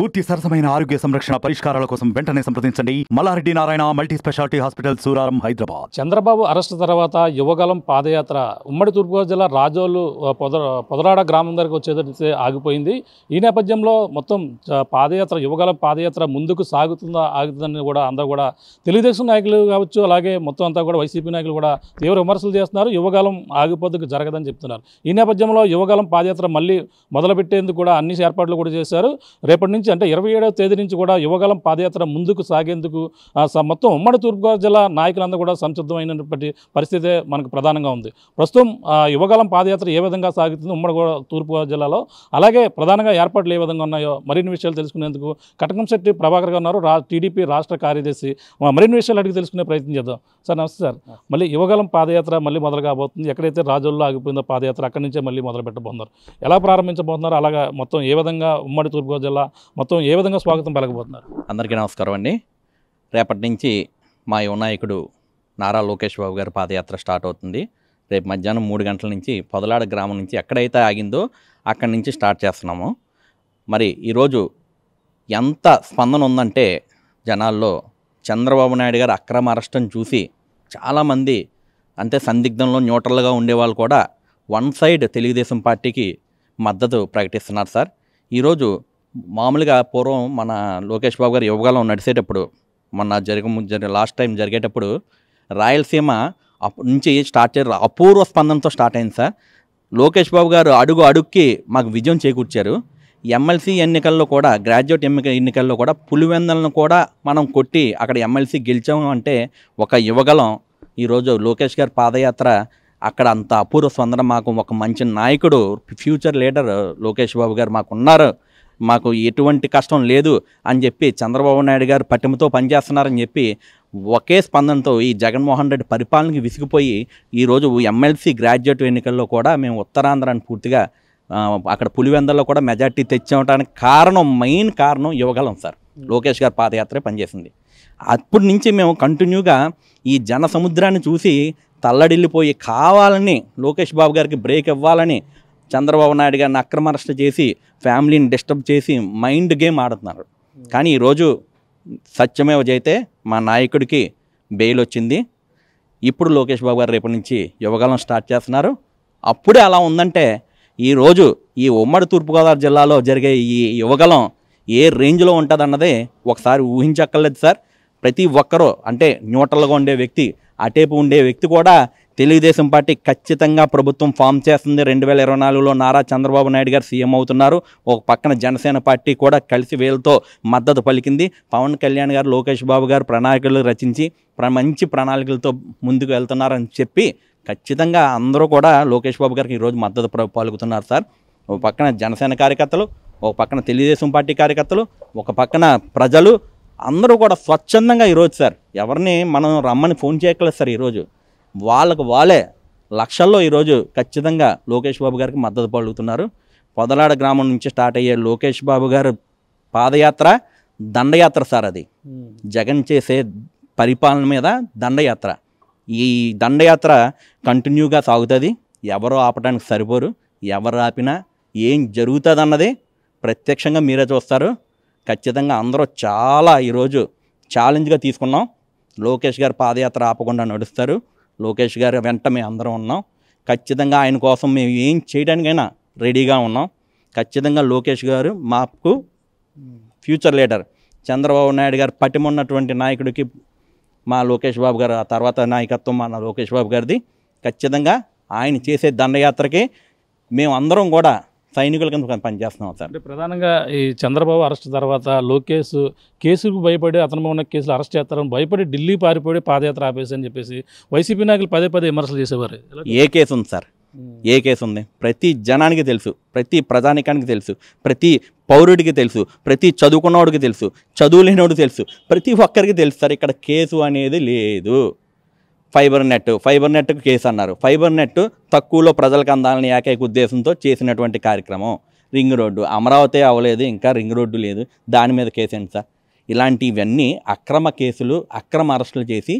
పూర్తి సరసమైన ఆరోగ్య సంరక్షణ పరిష్కారాల కోసం వెంటనే సంప్రదించండి Mallareddy Narayana multi specialty hospital Suraram Hyderabad Chandrababu arrest తర్వాత యువగలం పాదయాత్ర ఉమ్మడి తూర్పుగోదావరి జిల్లా రాజోలు పొదరాడ గ్రామం దగ్గరకు వచ్చేదైతే ఆగిపోయింది ఈ నేపథ్యంలో మొత్తం పాదయాత్ర యువగలం పాదయాత్ర ముందుకు సాగుతుందా ఆగుతుందని కూడా అందరూ కూడా తెలుగుదేశం నాయకులు కావచ్చు అలాగే మొత్తం అంతా కూడా వైసీపీ నాయకులు కూడా తీవ్ర విమర్శలు చేస్తున్నారు యువగలం ఆగిపోద్దుకు జరగదని చెప్తున్నారు ఈ నేపథ్యంలో యువగలం పాదయాత్ర మళ్ళీ మొదలుపెట్టేందుకు కూడా అన్ని ఏర్పాట్లు కూడా చేశారు రేపటి నుంచి నుంచి అంటే ఇరవై ఏడవ తేదీ నుంచి కూడా యువగలం పాదయాత్ర ముందుకు సాగేందుకు మొత్తం ఉమ్మడి తూర్పుగోదావరి జిల్లా నాయకులందరూ కూడా సంసిద్ధమైనటువంటి పరిస్థితే మనకు ప్రధానంగా ఉంది ప్రస్తుతం యువగలం పాదయాత్ర ఏ విధంగా సాగుతుంది ఉమ్మడి తూర్పుగోదావరి జిల్లాలో అలాగే ప్రధానంగా ఏర్పాట్లు ఏ విధంగా ఉన్నాయో మరిన్ని విషయాలు తెలుసుకునేందుకు కటకంశెట్టి ప్రభాకర్ గారు ఉన్నారు రా టీడీపీ రాష్ట్ర కార్యదర్శి మరిన్ని విషయాలు అడిగి తెలుసుకునే ప్రయత్నం చేద్దాం సార్ నమస్తే సార్ మళ్ళీ యువగలం పాదయాత్ర మళ్ళీ మొదలు కాబోతుంది ఎక్కడైతే రాజుల్లో ఆగిపోయిందో పాదయాత్ర అక్కడి నుంచే మళ్ళీ మొదలు పెట్టబోతున్నారు ఎలా ప్రారంభించబోతున్నారు అలాగా మొత్తం ఏ విధంగా ఉమ్మడి తూర్పుగోదావరి జిల్లా మొత్తం ఏ విధంగా స్వాగతం పలకపోతున్నారు అందరికీ నమస్కారం అండి రేపటి నుంచి మా యువనాయకుడు నారా లోకేష్ బాబు గారి పాదయాత్ర స్టార్ట్ అవుతుంది రేపు మధ్యాహ్నం మూడు గంటల నుంచి పొదలాడ గ్రామం నుంచి ఎక్కడైతే ఆగిందో అక్కడి నుంచి స్టార్ట్ చేస్తున్నాము మరి ఈరోజు ఎంత స్పందన ఉందంటే జనాల్లో చంద్రబాబు నాయుడు గారు అక్రమ అరెస్టం చూసి చాలామంది అంటే సందిగ్ధంలో న్యూట్రల్గా ఉండేవాళ్ళు కూడా వన్ సైడ్ తెలుగుదేశం పార్టీకి మద్దతు ప్రకటిస్తున్నారు సార్ ఈరోజు మామూలుగా పూర్వం మన లోకేష్ బాబు గారు యువగాలం నడిచేటప్పుడు మొన్న జరిగ జరి లాస్ట్ టైం జరిగేటప్పుడు రాయలసీమ నుంచి స్టార్ట్ చే అపూర్వ స్పందనతో స్టార్ట్ అయింది సార్ లోకేష్ బాబు గారు అడుగు అడుక్కి మాకు విజయం చేకూర్చారు ఎమ్మెల్సీ ఎన్నికల్లో కూడా గ్రాడ్యుయేట్ ఎన్నిక ఎన్నికల్లో కూడా పులివెందలను కూడా మనం కొట్టి అక్కడ ఎమ్మెల్సీ గెలిచాము అంటే ఒక యువగలం ఈరోజు లోకేష్ గారి పాదయాత్ర అక్కడ అంత అపూర్వ స్పందన మాకు ఒక మంచి నాయకుడు ఫ్యూచర్ లీడర్ లోకేష్ బాబు గారు మాకు ఉన్నారు మాకు ఎటువంటి కష్టం లేదు అని చెప్పి చంద్రబాబు నాయుడు గారు పట్టిమతో పనిచేస్తున్నారని చెప్పి ఒకే స్పందనతో ఈ జగన్మోహన్ రెడ్డి పరిపాలనకి విసిగిపోయి ఈరోజు ఎమ్మెల్సీ గ్రాడ్యుయేట్ ఎన్నికల్లో కూడా మేము ఉత్తరాంధ్రాన్ని పూర్తిగా అక్కడ పులివెందల్లో కూడా మెజార్టీ తెచ్చేవటానికి కారణం మెయిన్ కారణం ఇవ్వగలం సార్ లోకేష్ గారు పాదయాత్రే పనిచేసింది అప్పటి నుంచి మేము కంటిన్యూగా ఈ జన సముద్రాన్ని చూసి తల్లడిల్లిపోయి కావాలని లోకేష్ బాబు గారికి బ్రేక్ ఇవ్వాలని చంద్రబాబు నాయుడు గారిని అక్రమరణ చేసి ఫ్యామిలీని డిస్టర్బ్ చేసి మైండ్ గేమ్ ఆడుతున్నారు కానీ ఈరోజు సత్యమేవ జైతే మా నాయకుడికి బెయిల్ వచ్చింది ఇప్పుడు లోకేష్ బాబు గారు రేపటి నుంచి యువగాలం స్టార్ట్ చేస్తున్నారు అప్పుడే అలా ఉందంటే ఈరోజు ఈ ఉమ్మడి తూర్పుగోదావరి జిల్లాలో జరిగే ఈ యువగలం ఏ రేంజ్లో ఉంటుందన్నదే ఒకసారి ఊహించక్కర్లేదు సార్ ప్రతి ఒక్కరూ అంటే న్యూట్రల్గా ఉండే వ్యక్తి అటేపు ఉండే వ్యక్తి కూడా తెలుగుదేశం పార్టీ ఖచ్చితంగా ప్రభుత్వం ఫామ్ చేస్తుంది రెండు వేల ఇరవై నాలుగులో నారా చంద్రబాబు నాయుడు గారు సీఎం అవుతున్నారు ఒక పక్కన జనసేన పార్టీ కూడా కలిసి వేలతో మద్దతు పలికింది పవన్ కళ్యాణ్ గారు లోకేష్ బాబు గారు ప్రణాళికలు రచించి మంచి ప్రణాళికలతో ముందుకు వెళ్తున్నారని చెప్పి ఖచ్చితంగా అందరూ కూడా లోకేష్ బాబు గారికి ఈరోజు మద్దతు పలుకుతున్నారు సార్ ఒక పక్కన జనసేన కార్యకర్తలు ఒక పక్కన తెలుగుదేశం పార్టీ కార్యకర్తలు ఒక పక్కన ప్రజలు అందరూ కూడా స్వచ్ఛందంగా ఈరోజు సార్ ఎవరిని మనం రమ్మని ఫోన్ చేయక్కలేదు సార్ ఈరోజు వాళ్ళకు వాళ్ళే లక్షల్లో ఈరోజు ఖచ్చితంగా లోకేష్ బాబు గారికి మద్దతు పలుకుతున్నారు పొదలాడ గ్రామం నుంచి స్టార్ట్ అయ్యే లోకేష్ బాబు గారు పాదయాత్ర దండయాత్ర సార్ అది hmm. జగన్ చేసే పరిపాలన మీద దండయాత్ర ఈ దండయాత్ర కంటిన్యూగా సాగుతుంది ఎవరు ఆపడానికి సరిపోరు ఎవరు ఆపినా ఏం జరుగుతుంది అన్నది ప్రత్యక్షంగా మీరే చూస్తారు ఖచ్చితంగా అందరూ చాలా ఈరోజు ఛాలెంజ్గా తీసుకున్నాం లోకేష్ గారు పాదయాత్ర ఆపకుండా నడుస్తారు లోకేష్ గారు వెంట మేము అందరం ఉన్నాం ఖచ్చితంగా ఆయన కోసం మేము ఏం చేయడానికైనా రెడీగా ఉన్నాం ఖచ్చితంగా లోకేష్ గారు మాకు ఫ్యూచర్ లీడర్ చంద్రబాబు నాయుడు గారు పటిమున్నటువంటి నాయకుడికి మా లోకేష్ బాబు గారు ఆ తర్వాత నాయకత్వం మా లోకేష్ బాబు గారిది ఖచ్చితంగా ఆయన చేసే దండయాత్రకి మేము అందరం కూడా సైనికుల కింద పనిచేస్తున్నాం సార్ అంటే ప్రధానంగా ఈ చంద్రబాబు అరెస్ట్ తర్వాత లోకేష్ కేసుకు భయపడి అతను ఉన్న కేసులు అరెస్ట్ చేస్తారని భయపడి ఢిల్లీ పారిపోయి పాదయాత్ర ఆపేసి అని చెప్పేసి వైసీపీ నాయకులు పదే పదే విమర్శలు చేసేవారు ఏ కేసు ఉంది సార్ ఏ కేసు ఉంది ప్రతి జనానికి తెలుసు ప్రతి ప్రజానికానికి తెలుసు ప్రతి పౌరుడికి తెలుసు ప్రతి చదువుకున్నవాడికి తెలుసు చదువు లేనివాడు తెలుసు ప్రతి ఒక్కరికి తెలుసు సార్ ఇక్కడ కేసు అనేది లేదు ఫైబర్ నెట్ ఫైబర్ నెట్కు కేసు అన్నారు ఫైబర్ నెట్ తక్కువలో ప్రజలకు అందాలని ఏకైక ఉద్దేశంతో చేసినటువంటి కార్యక్రమం రింగ్ రోడ్డు అమరావతి అవ్వలేదు ఇంకా రింగ్ రోడ్డు లేదు దాని మీద కేసు ఏంటి సార్ ఇలాంటివన్నీ అక్రమ కేసులు అక్రమ అరెస్టులు చేసి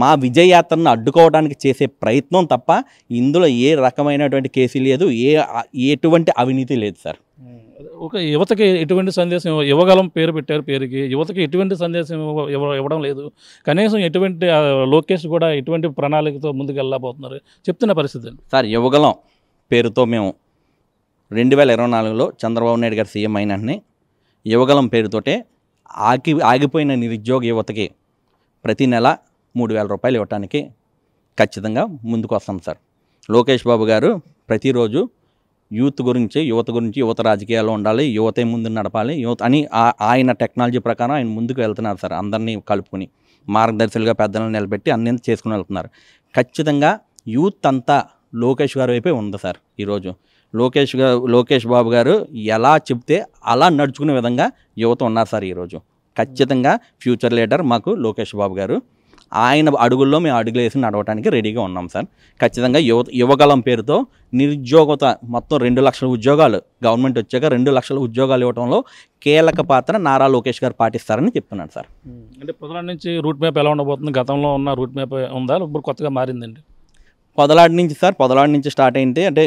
మా విజయయాత్రను అడ్డుకోవడానికి చేసే ప్రయత్నం తప్ప ఇందులో ఏ రకమైనటువంటి కేసు లేదు ఏ ఎటువంటి అవినీతి లేదు సార్ ఒక యువతకి ఎటువంటి సందేశం యువగలం పేరు పెట్టారు పేరుకి యువతకి ఎటువంటి సందేశం ఇవ్వడం లేదు కనీసం ఎటువంటి లోకేష్ కూడా ఎటువంటి ప్రణాళికతో ముందుకు వెళ్ళబోతున్నారు చెప్తున్న పరిస్థితి సార్ యువగలం పేరుతో మేము రెండు వేల ఇరవై నాలుగులో చంద్రబాబు నాయుడు గారు సీఎం అయిన వెంటనే యువగలం పేరుతోటే ఆగి ఆగిపోయిన నిరుద్యోగ యువతకి ప్రతి నెల మూడు వేల రూపాయలు ఇవ్వటానికి ఖచ్చితంగా ముందుకు వస్తాం సార్ లోకేష్ బాబు గారు ప్రతిరోజు యూత్ గురించి యువత గురించి యువత రాజకీయాలు ఉండాలి యువతే ముందు నడపాలి యువత అని ఆయన టెక్నాలజీ ప్రకారం ఆయన ముందుకు వెళ్తున్నారు సార్ అందరినీ కలుపుకుని మార్గదర్శులుగా పెద్దలను నిలబెట్టి అన్ని చేసుకుని వెళ్తున్నారు ఖచ్చితంగా యూత్ అంతా లోకేష్ గారి వైపే ఉంది సార్ ఈరోజు లోకేష్ గారు లోకేష్ బాబు గారు ఎలా చెప్తే అలా నడుచుకునే విధంగా యువత ఉన్నారు సార్ ఈరోజు ఖచ్చితంగా ఫ్యూచర్ లీడర్ మాకు లోకేష్ బాబు గారు ఆయన అడుగుల్లో మేము అడుగులు వేసి నడవడానికి రెడీగా ఉన్నాం సార్ ఖచ్చితంగా యువ యువగలం పేరుతో నిరుద్యోగత మొత్తం రెండు లక్షల ఉద్యోగాలు గవర్నమెంట్ వచ్చాక రెండు లక్షల ఉద్యోగాలు ఇవ్వడంలో కీలక పాత్ర నారా లోకేష్ గారు పాటిస్తారని చెప్తున్నాను సార్ అంటే పొదలాడి నుంచి రూట్ మ్యాప్ ఎలా ఉండబోతుంది గతంలో ఉన్న రూట్ మ్యాప్ ఉందా ఇప్పుడు కొత్తగా మారిందండి పొదలాడి నుంచి సార్ పొదలాడి నుంచి స్టార్ట్ అయింది అంటే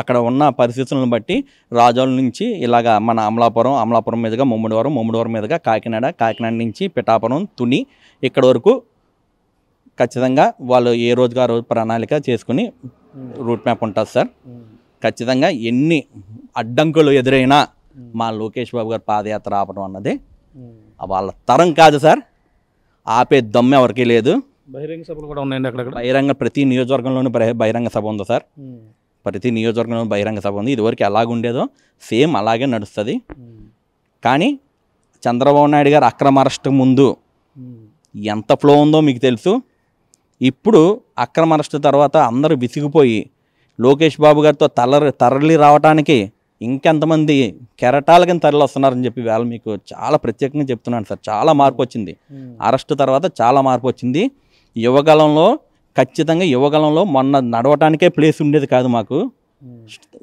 అక్కడ ఉన్న పరిస్థితులను బట్టి రాజోల నుంచి ఇలాగ మన అమలాపురం అమలాపురం మీదుగా ముమ్మడివరం ముమ్మడివరం మీదుగా కాకినాడ కాకినాడ నుంచి పిఠాపురం తుని ఇక్కడ వరకు ఖచ్చితంగా వాళ్ళు ఏ రోజుగా రోజు ప్రణాళిక చేసుకుని రూట్ మ్యాప్ ఉంటుంది సార్ ఖచ్చితంగా ఎన్ని అడ్డంకులు ఎదురైనా మా లోకేష్ బాబు గారు పాదయాత్ర ఆపడం అన్నది వాళ్ళ తరం కాదు సార్ ఆపే దమ్ము ఎవరికీ లేదు బహిరంగ సభలు కూడా ఉన్నాయండి అక్కడ బహిరంగ ప్రతి నియోజకవర్గంలోనూ బహిరంగ సభ ఉంది సార్ ప్రతి నియోజకవర్గంలో బహిరంగ సభ ఉంది ఇదివరకు ఎలాగుండేదో సేమ్ అలాగే నడుస్తుంది కానీ చంద్రబాబు నాయుడు గారు అక్రమ అరెస్ట్ ముందు ఎంత ఫ్లో ఉందో మీకు తెలుసు ఇప్పుడు అక్రమ అరెస్ట్ తర్వాత అందరూ విసిగిపోయి లోకేష్ బాబు గారితో తల తరలి రావడానికి ఇంకెంతమంది కెరటాల కింద తరలి వస్తున్నారని చెప్పి వేళ మీకు చాలా ప్రత్యేకంగా చెప్తున్నాను సార్ చాలా మార్పు వచ్చింది అరెస్ట్ తర్వాత చాలా మార్పు వచ్చింది యువగలంలో ఖచ్చితంగా యువగలంలో మొన్న నడవటానికే ప్లేస్ ఉండేది కాదు మాకు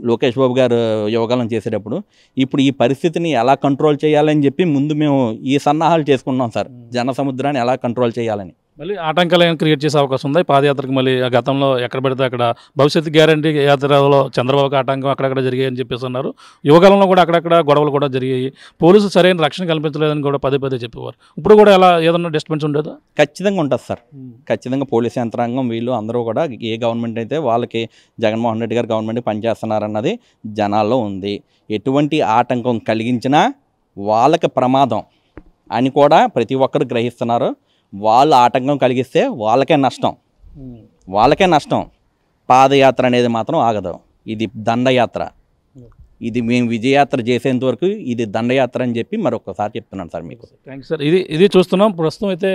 లోకేష్ బాబు గారు యువగలం చేసేటప్పుడు ఇప్పుడు ఈ పరిస్థితిని ఎలా కంట్రోల్ చేయాలని చెప్పి ముందు మేము ఈ సన్నాహాలు చేసుకుంటున్నాం సార్ జన సముద్రాన్ని ఎలా కంట్రోల్ చేయాలని మళ్ళీ ఆటంకాలు ఏమైనా క్రియేట్ చేసే అవకాశం ఉంది పాదయాత్రకు మళ్ళీ గతంలో ఎక్కడ పెడితే అక్కడ భవిష్యత్ గ్యారంటీ యాత్రలో చంద్రబాబుకి ఆటంకం అక్కడక్కడ జరిగాయని చెప్పేసి అన్నారు యువకాలంలో కూడా అక్కడక్కడ గొడవలు కూడా జరిగాయి పోలీసు సరైన రక్షణ కల్పించలేదని కూడా పదే పదే చెప్పేవారు ఇప్పుడు కూడా ఎలా ఏదన్నా డిస్టర్బెన్స్ ఉండేదా ఖచ్చితంగా ఉంటుంది సార్ hmm. ఖచ్చితంగా పోలీసు యంత్రాంగం వీళ్ళు అందరూ కూడా ఏ గవర్నమెంట్ అయితే వాళ్ళకి జగన్మోహన్ రెడ్డి గారు గవర్నమెంట్ పనిచేస్తున్నారన్నది జనాల్లో ఉంది ఎటువంటి ఆటంకం కలిగించినా వాళ్ళకి ప్రమాదం అని కూడా ప్రతి ఒక్కరు గ్రహిస్తున్నారు వాళ్ళు ఆటంకం కలిగిస్తే వాళ్ళకే నష్టం వాళ్ళకే నష్టం పాదయాత్ర అనేది మాత్రం ఆగదు ఇది దండయాత్ర ఇది మేము విజయయాత్ర చేసేంత వరకు ఇది దండయాత్ర అని చెప్పి మరొకసారి చెప్తున్నాను సార్ మీకు థ్యాంక్ సార్ ఇది ఇది చూస్తున్నాం ప్రస్తుతం అయితే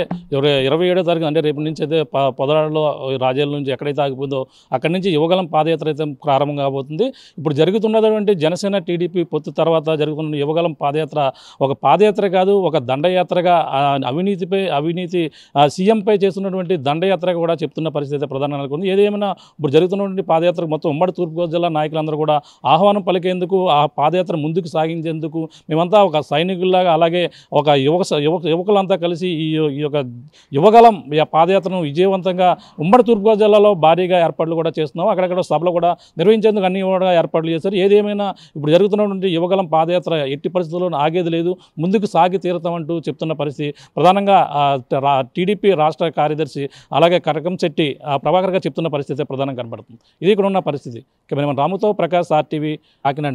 ఇరవై ఏడో తారీఖు అంటే రేపు నుంచి అయితే పొదలాడలో రాజేల నుంచి ఎక్కడైతే ఆగిపోయిందో అక్కడి నుంచి యువగలం పాదయాత్ర అయితే ప్రారంభం కాబోతుంది ఇప్పుడు జరుగుతున్నటువంటి జనసేన టీడీపీ పొత్తు తర్వాత జరుగుతున్న యువగలం పాదయాత్ర ఒక పాదయాత్ర కాదు ఒక దండయాత్రగా అవినీతిపై అవినీతి సీఎంపై చేస్తున్నటువంటి దండయాత్రగా కూడా చెప్తున్న పరిస్థితి అయితే ప్రధానంగా ఉంది ఏదేమైనా ఇప్పుడు జరుగుతున్నటువంటి పాదయాత్రకు మొత్తం ఉమ్మడి తూర్పుగోదావరి జిల్లా నాయకులందరూ కూడా ఆహ్వానం పలికేందుకు ముందుకు ఆ పాదయాత్ర ముందుకు సాగించేందుకు మేమంతా ఒక సైనికుల్లాగా అలాగే ఒక యువక యువక యువకులంతా కలిసి ఈ యొక్క యువగలం పాదయాత్రను విజయవంతంగా ఉమ్మడి తూర్పుగోదావరి జిల్లాలో భారీగా ఏర్పాట్లు కూడా చేస్తున్నాం అక్కడక్కడ సభలు కూడా నిర్వహించేందుకు అన్ని కూడా ఏర్పాట్లు చేశారు ఏదేమైనా ఇప్పుడు జరుగుతున్నటువంటి యువగలం పాదయాత్ర ఎట్టి పరిస్థితుల్లోనూ ఆగేది లేదు ముందుకు సాగి తీరుతామంటూ చెప్తున్న పరిస్థితి ప్రధానంగా టీడీపీ రాష్ట్ర కార్యదర్శి అలాగే కరకం శెట్టి ప్రభాకర్గా చెప్తున్న పరిస్థితి ప్రధానం కనబడుతుంది ఇది ఇక్కడ ఉన్న పరిస్థితి కెమెరామన్ రాముతో ప్రకాష్ ఆర్టీవీ కాకినాడ